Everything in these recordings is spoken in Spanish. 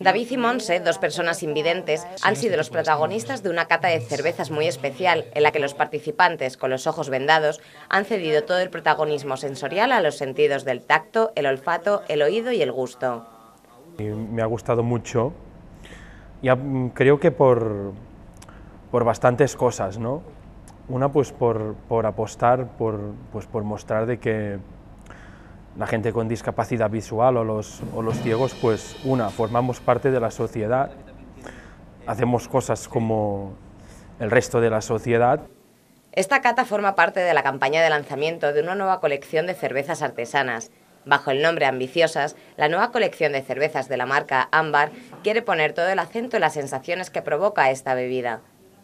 David y Monse, dos personas invidentes, han sido los protagonistas de una cata de cervezas muy especial, en la que los participantes, con los ojos vendados, han cedido todo el protagonismo sensorial a los sentidos del tacto, el olfato, el oído y el gusto. Me ha gustado mucho, mm, creo que por, por bastantes cosas, ¿no? Una pues por, apostar, por, pues por mostrar de que la gente con discapacidad visual o los, ciegos, pues una, formamos parte de la sociedad, hacemos cosas como el resto de la sociedad. Esta cata forma parte de la campaña de lanzamiento de una nueva colección de cervezas artesanas. Bajo el nombre Ambiciosas, la nueva colección de cervezas de la marca Ámbar quiere poner todo el acento en las sensaciones que provoca esta bebida.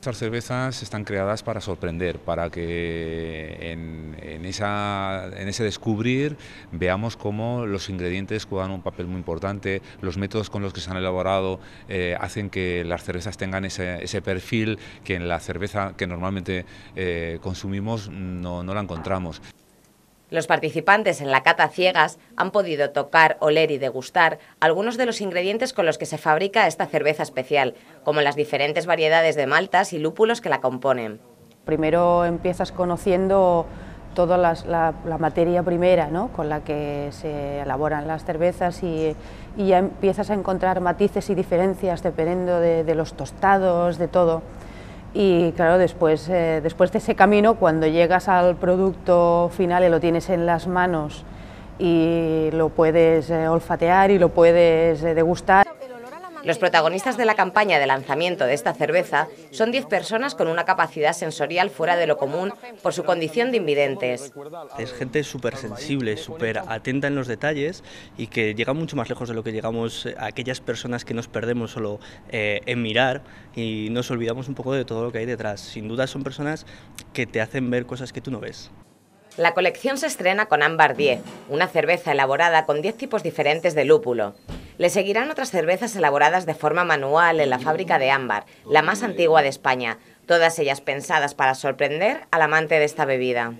Las cervezas están creadas para sorprender, para que en, ese descubrir veamos cómo los ingredientes juegan un papel muy importante, los métodos con los que se han elaborado eh, hacen que las cervezas tengan ese, perfil que en la cerveza que normalmente eh, consumimos no la encontramos. Los participantes en la cata ciegas han podido tocar, oler y degustar algunos de los ingredientes con los que se fabrica esta cerveza especial, como las diferentes variedades de maltas y lúpulos que la componen. Primero empiezas conociendo toda la, materia primera con la que se elaboran las cervezas y, ya empiezas a encontrar matices y diferencias dependiendo de los tostados, de todo. Y claro, después, eh, después de ese camino, cuando llegas al producto final y lo tienes en las manos y lo puedes eh, olfatear y lo puedes eh, degustar, los protagonistas de la campaña de lanzamiento de esta cerveza son 10 personas con una capacidad sensorial fuera de lo común por su condición de invidentes. Es gente súper sensible, súper atenta en los detalles y que llega mucho más lejos de lo que llegamos eh, a aquellas personas que nos perdemos solo eh, en mirar y nos olvidamos un poco de todo lo que hay detrás. Sin duda son personas que te hacen ver cosas que tú no ves. La colección se estrena con Ambar 10, una cerveza elaborada con 10 tipos diferentes de lúpulo, le seguirán otras cervezas elaboradas de forma manual en la fábrica de ámbar, la más antigua de España, todas ellas pensadas para sorprender al amante de esta bebida.